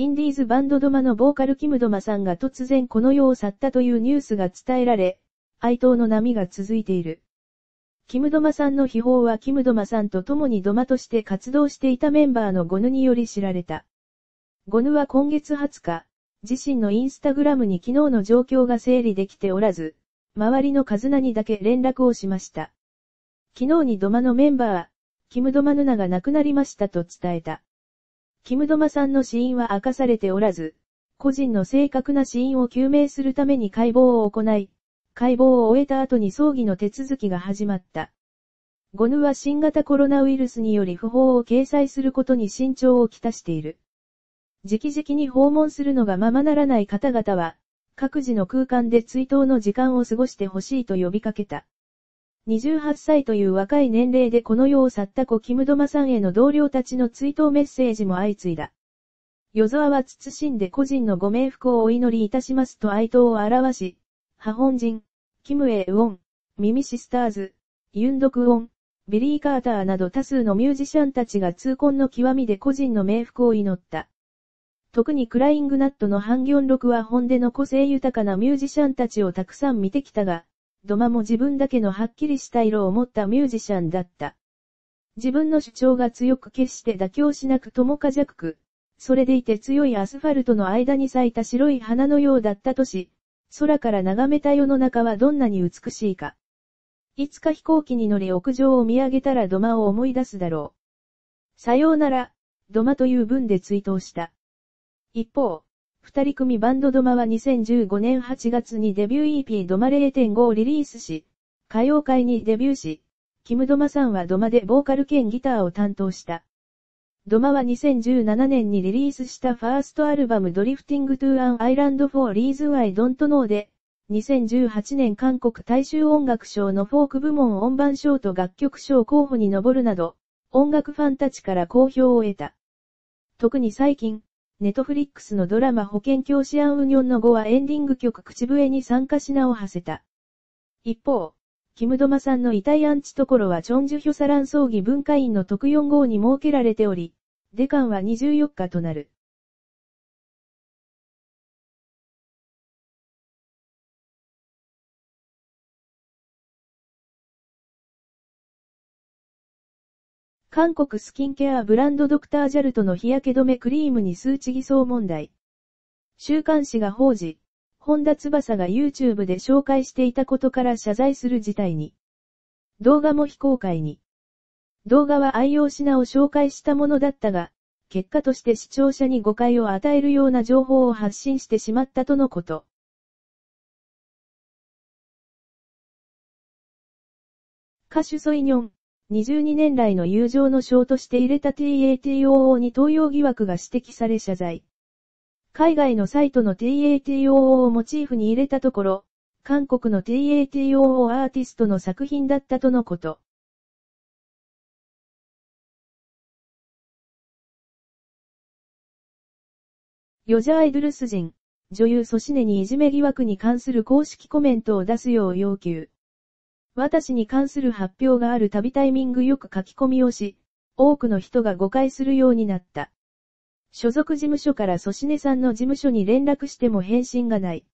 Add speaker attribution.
Speaker 1: インディーズバンドドマのボーカルキムドマさんが突然この世を去ったというニュースが伝えられ、哀悼の波が続いている。キムドマさんの秘宝はキムドマさんと共にドマとして活動していたメンバーのゴヌにより知られた。ゴヌは今月20日、自身のインスタグラムに昨日の状況が整理できておらず、周りのカズナにだけ連絡をしました。昨日にドマのメンバー、キムドマヌナが亡くなりましたと伝えた。キムドマさんの死因は明かされておらず、個人の正確な死因を究明するために解剖を行い、解剖を終えた後に葬儀の手続きが始まった。ゴヌは新型コロナウイルスにより不法を掲載することに慎重をきたしている。直々に訪問するのがままならない方々は、各自の空間で追悼の時間を過ごしてほしいと呼びかけた。28歳という若い年齢でこの世を去った子キムドマさんへの同僚たちの追悼メッセージも相次いだ。夜沢は謹んで個人のご冥福をお祈りいたしますと哀悼を表し、ハ本人、キムエウォン、ミミシスターズ、ユンドクウォン、ビリー・カーターなど多数のミュージシャンたちが痛恨の極みで個人の冥福を祈った。特にクライングナットのハンギョンクは本での個性豊かなミュージシャンたちをたくさん見てきたが、ドマも自分だけのはっきりした色を持ったミュージシャンだった。自分の主張が強く決して妥協しなくともか弱く、それでいて強いアスファルトの間に咲いた白い花のようだったとし、空から眺めた世の中はどんなに美しいか。いつか飛行機に乗り屋上を見上げたら土間を思い出すだろう。さようなら、土間という文で追悼した。一方、二人組バンドドマは2015年8月にデビュー EP ドマ0.5をリリースし、歌謡界にデビューし、キムドマさんはドマでボーカル兼ギターを担当した。ドマは2017年にリリースしたファーストアルバムドリフティングトゥアンアイランドフォーリーズアイドントノーで、2018年韓国大衆音楽賞のフォーク部門音盤賞と楽曲賞候補に上るなど、音楽ファンたちから好評を得た。特に最近、ネトフリックスのドラマ保険教師アンウニョンの後はエンディング曲口笛に参加し名を馳せた。一方、キムドマさんの遺体安置ところはチョンジュヒョサラン葬儀文化院の特4号に設けられており、デカンは24日となる。韓国スキンケアブランドドクタージャルトの日焼け止めクリームに数値偽装問題。週刊誌が報じ、本田翼が YouTube で紹介していたことから謝罪する事態に。動画も非公開に。動画は愛用品を紹介したものだったが、結果として視聴者に誤解を与えるような情報を発信してしまったとのこと。
Speaker 2: 歌手ソイニョン。
Speaker 1: 22年来の友情の章として入れた TATOO に東洋疑惑が指摘され謝罪。海外のサイトの TATOO をモチーフに入れたところ、韓国の TATOO アーティストの作品だったとのこと。ヨジャアイドルス人、女優ソシネにいじめ疑惑に関する公式コメントを出すよう要求。私に関する発表があるたびタイミングよく書き込みをし、多くの人が誤解するようになった。所属事務所から粗品さんの事務所に連絡しても返信がない。